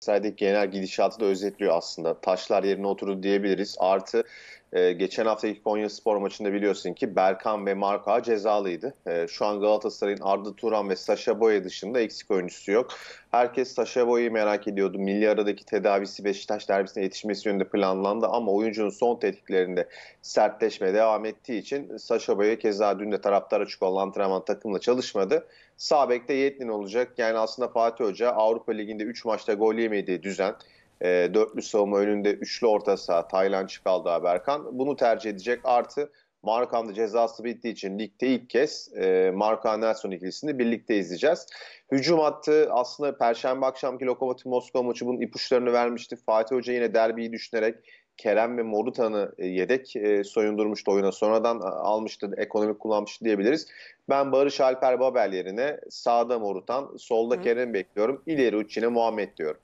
Galatasaray'daki genel gidişatı da özetliyor aslında. Taşlar yerine oturdu diyebiliriz. Artı e, geçen haftaki Konya Spor maçında biliyorsun ki Berkan ve Marka cezalıydı. E, şu an Galatasaray'ın Arda Turan ve Sasha Boya dışında eksik oyuncusu yok. Herkes Sasha Boya'yı merak ediyordu. Milli aradaki tedavisi Beşiktaş derbisine yetişmesi yönünde planlandı ama oyuncunun son tetiklerinde sertleşme devam ettiği için Sasha Boya keza dün de taraftar açık olan antrenman takımla çalışmadı. Sağ bekte Yetlin olacak. Yani aslında Fatih Hoca Avrupa Ligi'nde 3 maçta gol yemediği düzen e, dörtlü savunma önünde üçlü orta saha Taylan Çıkaldağ Berkan bunu tercih edecek. Artı Markan'da cezası bittiği için ligde ilk kez e, Markan Nelson ikilisini birlikte izleyeceğiz. Hücum hattı aslında Perşembe akşamki Lokomotiv Moskova maçı bunun ipuçlarını vermişti. Fatih Hoca yine derbiyi düşünerek Kerem ve Morutan'ı e, yedek e, soyundurmuştu oyuna. Sonradan e, almıştı, ekonomik kullanmıştı diyebiliriz. Ben Barış Alper Babel yerine sağda Morutan, solda Hı. Kerem bekliyorum. İleri uç yine Muhammed diyorum.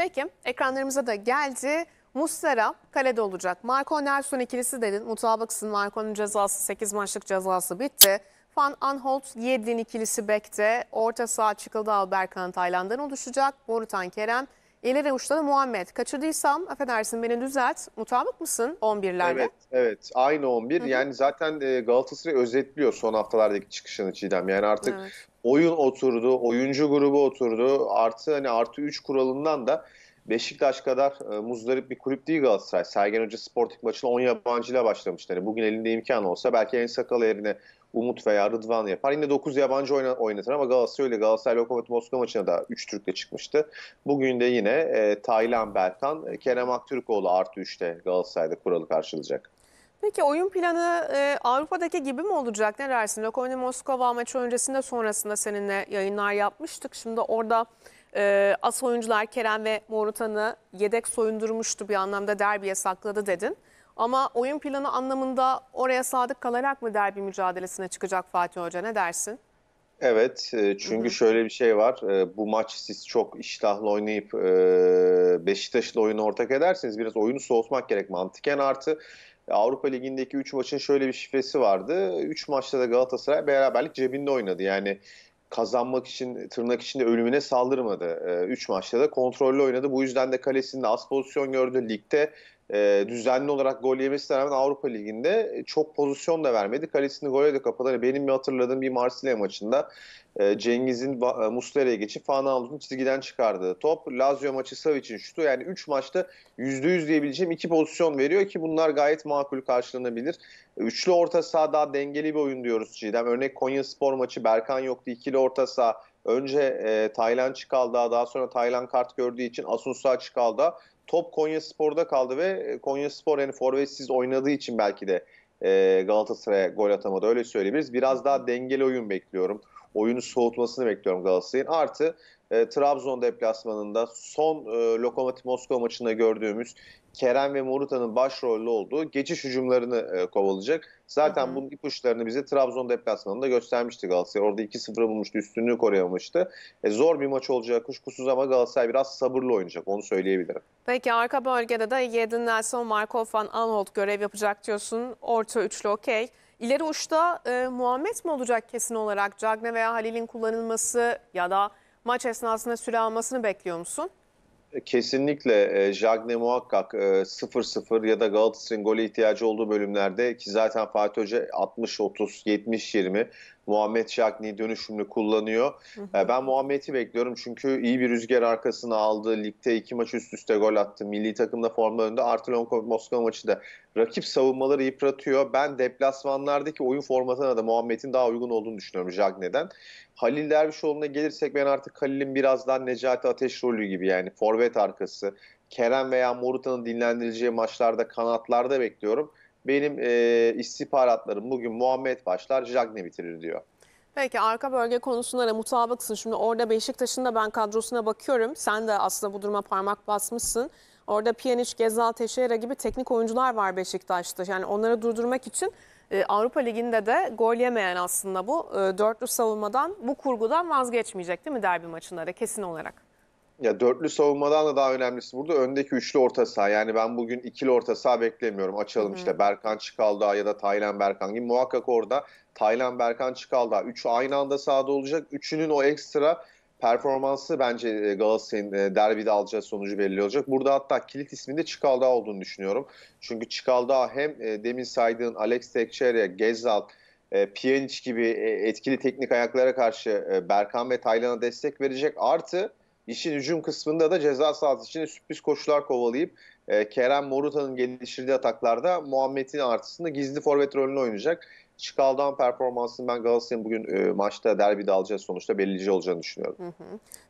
Peki ekranlarımıza da geldi. Muslera kalede olacak. Marco Nelson ikilisi dedin. Mutabaksın Marco'nun cezası 8 maçlık cezası bitti. Van Anholt Yedlin ikilisi bekte. Orta saha Çıkıldağ Berkan Taylan'dan oluşacak. Borutan Kerem. İleri uçta da Muhammed. Kaçırdıysam affedersin beni düzelt. Mutabık mısın 11'lerde? Evet, evet. Aynı 11. Hı hı. Yani zaten e, Galatasaray özetliyor son haftalardaki çıkışını Çiğdem. Yani artık evet oyun oturdu, oyuncu grubu oturdu. Artı hani artı 3 kuralından da Beşiktaş kadar e, muzdarip bir kulüp değil Galatasaray. Sergen Hoca Sporting maçına 10 yabancıyla başlamıştı. Yani bugün elinde imkan olsa belki en sakal yerine Umut veya Rıdvan yapar. Yine 9 yabancı oyna, oynatır ama Galatasaray öyle. Galatasaray Lokomotiv Moskova maçına da 3 Türk'le çıkmıştı. Bugün de yine e, Taylan Berkan, e, Kerem Aktürkoğlu artı 3'te Galatasaray'da kuralı karşılayacak. Peki oyun planı e, Avrupa'daki gibi mi olacak? Ne dersin? Lokomotiv Moskova maçı öncesinde sonrasında seninle yayınlar yapmıştık. Şimdi orada e, as oyuncular Kerem ve Morutan'ı yedek soyundurmuştu bir anlamda derbiye sakladı dedin. Ama oyun planı anlamında oraya sadık kalarak mı derbi mücadelesine çıkacak Fatih Hoca ne dersin? Evet e, çünkü hı hı. şöyle bir şey var e, bu maç siz çok iştahlı oynayıp e, Beşiktaş'la oyunu ortak ederseniz biraz oyunu soğutmak gerek mantıken artı Avrupa Ligi'ndeki 3 maçın şöyle bir şifresi vardı 3 maçta da Galatasaray beraberlik cebinde oynadı yani kazanmak için tırnak içinde ölümüne saldırmadı. 3 maçta da kontrollü oynadı. Bu yüzden de kalesinde az pozisyon gördü. Ligde e, düzenli olarak gol yemesine rağmen Avrupa Ligi'nde e, çok pozisyon da vermedi. Kalesini gole de kapadı. Hani benim bir hatırladığım bir Marsilya maçında e, Cengiz'in e, Muslera'ya geçip Fana Avuz'un çizgiden çıkardığı top. Lazio maçı sav için şutu. Yani 3 maçta %100 diyebileceğim 2 pozisyon veriyor ki bunlar gayet makul karşılanabilir. Üçlü orta saha daha dengeli bir oyun diyoruz Çiğdem. Örnek Konya Spor maçı Berkan yoktu. ikili orta saha Önce e, Taylan Çıkaldağ daha sonra Taylan kart gördüğü için Asunsa çıkalda, top Konya Spor'da kaldı ve e, Konya Spor yani forvetsiz oynadığı için belki de e, Galatasaray'a gol atamadı öyle söyleyebiliriz. Biraz daha dengeli oyun bekliyorum. Oyunu soğutmasını bekliyorum Galatasaray'ın. Artı e, Trabzon deplasmanında son e, Lokomotiv Moskova maçında gördüğümüz Kerem ve Morutan'ın başrollü olduğu geçiş hücumlarını e, kovalayacak. Zaten hı hı. bunun ipuçlarını bize Trabzon deplasmanında göstermişti Galatasaray. Orada 2-0 bulmuştu, üstünlüğü koruyamamıştı. E, zor bir maç olacak kuşkusuz ama Galatasaray biraz sabırlı oynayacak, onu söyleyebilirim. Peki arka bölgede de Yedin Nelson, Markov van Anholt görev yapacak diyorsun. Orta üçlü okey. İleri uçta e, Muhammed mi olacak kesin olarak? Cagne veya Halil'in kullanılması ya da maç esnasında süre almasını bekliyor musun? kesinlikle e, Jagne muhakkak e, 0-0 ya da Galatasaray'ın gole ihtiyacı olduğu bölümlerde ki zaten Fatih Hoca 60-30, 70-20 Muhammed Şakni dönüşümlü kullanıyor. Hı hı. Ee, ben Muhammed'i bekliyorum çünkü iyi bir rüzgar arkasına aldı. Ligde iki maç üst üste gol attı. Milli takımda formda önde. Artı Lonko Moskova maçı da rakip savunmaları yıpratıyor. Ben deplasmanlardaki oyun formatına da Muhammed'in daha uygun olduğunu düşünüyorum Jagne'den. Halil Dervişoğlu'na gelirsek ben artık Halil'in biraz daha Necati Ateş rolü gibi yani forvet arkası. Kerem veya Morutan'ın dinlendirileceği maçlarda kanatlarda bekliyorum benim e, istihbaratlarım bugün Muhammed başlar, Jagne bitirir diyor. Peki arka bölge konusunda da mutabıksın. Şimdi orada Beşiktaş'ın da ben kadrosuna bakıyorum. Sen de aslında bu duruma parmak basmışsın. Orada Pjanic, Gezal, Teixeira gibi teknik oyuncular var Beşiktaş'ta. Yani onları durdurmak için e, Avrupa Ligi'nde de gol yemeyen aslında bu e, dörtlü savunmadan, bu kurgudan vazgeçmeyecek değil mi derbi maçında da kesin olarak? Ya dörtlü savunmadan da daha önemlisi burada öndeki üçlü orta saha. Yani ben bugün ikili orta saha beklemiyorum. Açalım Hı-hı. işte Berkan Çıkaldağ ya da Taylan Berkan gibi. Muhakkak orada Taylan Berkan Çıkaldağ. üç aynı anda sahada olacak. Üçünün o ekstra performansı bence e, Galatasaray'ın e, derbide alacağı sonucu belli olacak. Burada hatta kilit isminde Çıkaldağ olduğunu düşünüyorum. Çünkü Çıkaldağ hem e, demin saydığın Alex Tekçere, Gezal, Pjanic gibi etkili teknik ayaklara karşı Berkan ve Taylan'a destek verecek. Artı İşin hücum kısmında da ceza sahası içinde sürpriz koşular kovalayıp e, Kerem Moruta'nın geliştirdiği ataklarda Muhammed'in artısında gizli forvet rolünü oynayacak. Çıkaldan performansını ben Galatasaray'ın bugün e, maçta derbi alacağı sonuçta belirleyici olacağını düşünüyorum.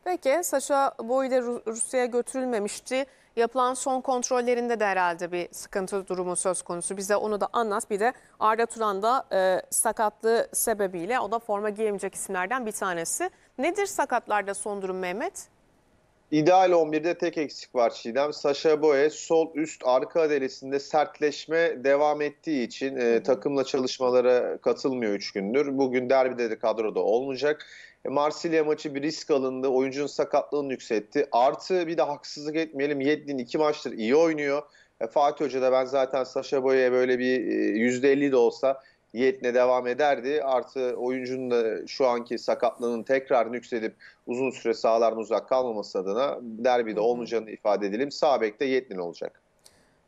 Peki Saşa Boy de Rusya'ya götürülmemişti. Yapılan son kontrollerinde de herhalde bir sıkıntı durumu söz konusu. Bize onu da anlat. Bir de Arda Turan da e, sakatlığı sebebiyle o da forma giyemeyecek isimlerden bir tanesi. Nedir sakatlarda son durum Mehmet? İdeal 11'de tek eksik var Çiğdem. Sasha Boye sol üst arka adalesinde sertleşme devam ettiği için e, takımla çalışmalara katılmıyor 3 gündür. Bugün derbide de kadroda olmayacak. E, Marsilya maçı bir risk alındı. Oyuncunun sakatlığını yükseltti. Artı bir de haksızlık etmeyelim. Yedlin 2 maçtır iyi oynuyor. E, Fatih Hoca da ben zaten Sasha Boye'ye böyle bir %50 e, de olsa Yetne devam ederdi. Artı oyuncunun da şu anki sakatlığının tekrar nüksedip uzun süre sahalardan uzak kalmaması adına derbide olmayacağını ifade edelim. Sağ bekte Yetnin olacak.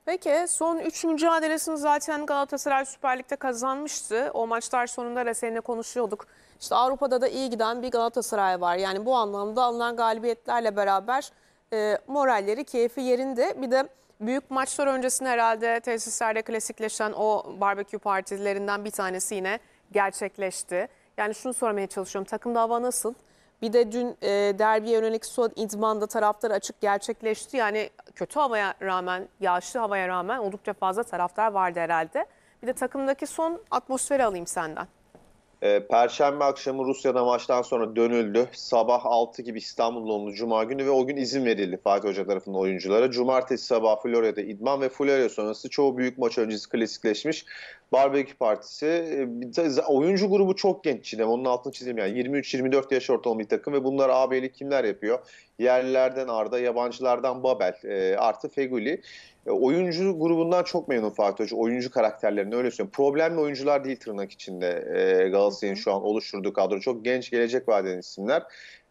Peki son 3 mücadelesini zaten Galatasaray Süper Lig'de kazanmıştı. O maçlar sonunda da seninle konuşuyorduk. İşte Avrupa'da da iyi giden bir Galatasaray var. Yani bu anlamda alınan galibiyetlerle beraber e, moralleri, keyfi yerinde. Bir de büyük maçlar öncesinde herhalde tesislerde klasikleşen o barbekü partilerinden bir tanesi yine gerçekleşti. Yani şunu sormaya çalışıyorum. takım dava nasıl? Bir de dün e, derbiye yönelik son idmanda taraftarı açık gerçekleşti. Yani kötü havaya rağmen, yağışlı havaya rağmen oldukça fazla taraftar vardı herhalde. Bir de takımdaki son atmosferi alayım senden. Ee, Perşembe akşamı Rusya'da maçtan sonra dönüldü. Sabah 6 gibi İstanbul'da dönüldü Cuma günü ve o gün izin verildi Fatih Hoca tarafından oyunculara. Cumartesi sabah Florya'da idman ve Florya sonrası çoğu büyük maç öncesi klasikleşmiş. Barbekü Partisi. Ee, oyuncu grubu çok genç Çiğdem. Onun altını çizeyim yani. 23-24 yaş ortalama bir takım ve bunlar AB'li kimler yapıyor? Yerlilerden Arda, yabancılardan Babel e, artı Feguli. E, oyuncu grubundan çok memnun Fatih Hoca. Oyuncu karakterlerini öyle söylüyorum. Problemli oyuncular değil tırnak içinde e, Galatasaray'ın şu an oluşturduğu kadro. Çok genç gelecek vadeden isimler.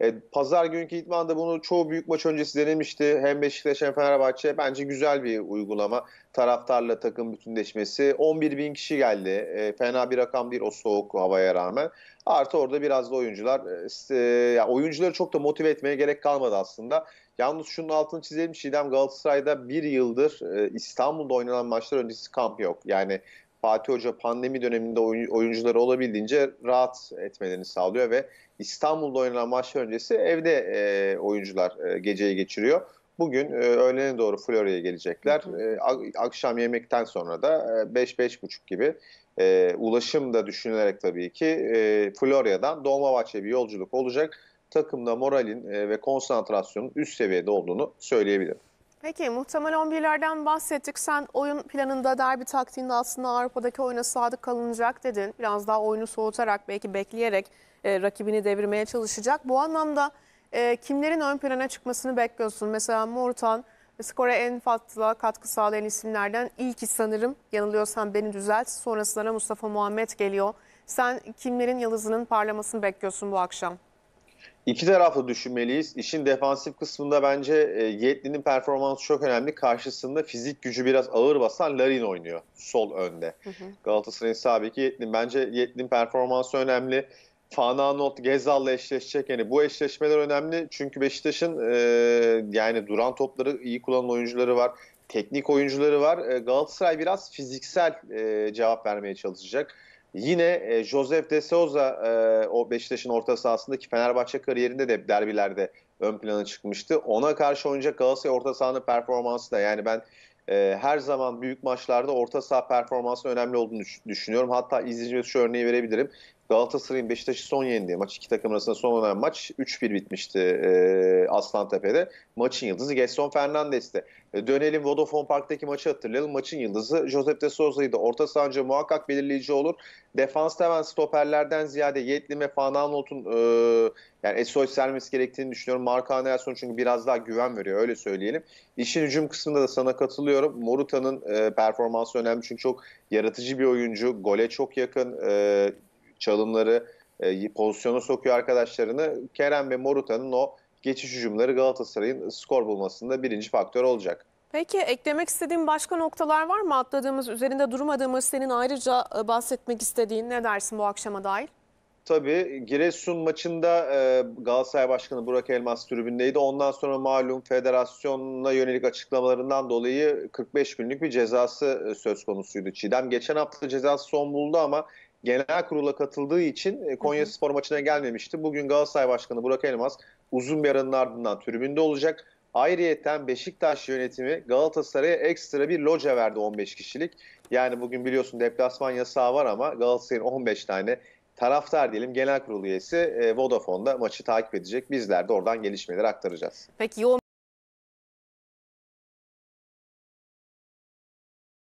E, Pazar günkü idmanda bunu çoğu büyük maç öncesi denemişti. Hem Beşiktaş hem Fenerbahçe. Bence güzel bir uygulama. Taraftarla takım bütünleşmesi. 11 bin kişi geldi. E, fena bir rakam değil o soğuk havaya rağmen. Artı orada biraz da oyuncular e, ya oyuncuları çok da motive etmeye gerek kalmadı aslında. Yalnız şunun altını çizelim Şidem Galatasaray'da bir yıldır e, İstanbul'da oynanan maçlar öncesi kamp yok. Yani Fatih Hoca pandemi döneminde oyuncuları olabildiğince rahat etmelerini sağlıyor ve İstanbul'da oynanan maçlar öncesi evde e, oyuncular e, geceyi geçiriyor. Bugün e, öğlene doğru Florya'ya gelecekler. E, akşam yemekten sonra da 5-5.30 e, gibi e, ulaşım da düşünülerek tabii ki e, Florya'dan Dolmabahçe bir yolculuk olacak. Takımda moralin e, ve konsantrasyonun üst seviyede olduğunu söyleyebilirim. Peki muhtemel 11'lerden bahsettik. Sen oyun planında derbi taktiğinde aslında Avrupa'daki oyuna sadık kalınacak dedin. Biraz daha oyunu soğutarak belki bekleyerek e, rakibini devirmeye çalışacak. Bu anlamda e, kimlerin ön plana çıkmasını bekliyorsun? Mesela Murtan, e, skora en fazla katkı sağlayan isimlerden ilki sanırım. Yanılıyorsan beni düzelt. Sonrasında Mustafa Muhammed geliyor. Sen kimlerin yıldızının parlamasını bekliyorsun bu akşam? İki taraflı düşünmeliyiz. İşin defansif kısmında bence e, Yetli'nin performansı çok önemli. Karşısında fizik gücü biraz ağır basan Larin oynuyor sol önde. Galatasaray'ın sabiki Yetli. Bence Yetli'nin performansı önemli. Fana Anolt Gezal'la eşleşecek. Yani bu eşleşmeler önemli çünkü Beşiktaş'ın e, yani duran topları iyi kullanan oyuncuları var. Teknik oyuncuları var. E, Galatasaray biraz fiziksel e, cevap vermeye çalışacak. Yine e, Josef De Souza e, o Beşiktaş'ın orta sahasındaki Fenerbahçe kariyerinde de derbilerde ön plana çıkmıştı. Ona karşı oynayacak Galatasaray orta sahanın performansı da yani ben e, her zaman büyük maçlarda orta saha performansı önemli olduğunu düşünüyorum. Hatta izleyicimiz şu örneği verebilirim. Galatasaray'ın Beşiktaş'ı son yendiği maç iki takım arasında son olan maç 3-1 bitmişti e, Tepede. Maçın yıldızı Gerson Fernandes'ti. E, dönelim Vodafone Park'taki maçı hatırlayalım. Maçın yıldızı Josep de Souza'ydı. Orta sahanca muhakkak belirleyici olur. Defans hemen stoperlerden ziyade Yetli ve Fanalnot'un e, yani SOS sermesi gerektiğini düşünüyorum. Marka Nelson çünkü biraz daha güven veriyor öyle söyleyelim. İşin hücum kısmında da sana katılıyorum. Moruta'nın e, performansı önemli çünkü çok yaratıcı bir oyuncu. Gole çok yakın. E, çalımları e, pozisyona sokuyor arkadaşlarını. Kerem ve Moruta'nın o geçiş hücumları Galatasaray'ın skor bulmasında birinci faktör olacak. Peki eklemek istediğim başka noktalar var mı? Atladığımız, üzerinde durmadığımız, senin ayrıca e, bahsetmek istediğin ne dersin bu akşama dair? Tabii Giresun maçında e, Galatasaray Başkanı Burak Elmas tribündeydi. Ondan sonra malum federasyona yönelik açıklamalarından dolayı 45 günlük bir cezası e, söz konusuydu Çiğdem. Geçen hafta cezası son buldu ama genel kurula katıldığı için e, Konya Spor maçına gelmemişti. Bugün Galatasaray Başkanı Burak Elmas uzun bir aranın ardından tribünde olacak. Ayrıyeten Beşiktaş yönetimi Galatasaray'a ekstra bir loca verdi 15 kişilik. Yani bugün biliyorsun deplasman yasağı var ama Galatasaray'ın 15 tane taraftar diyelim genel kurul üyesi e, Vodafone'da maçı takip edecek. Bizler de oradan gelişmeleri aktaracağız. Peki yoğun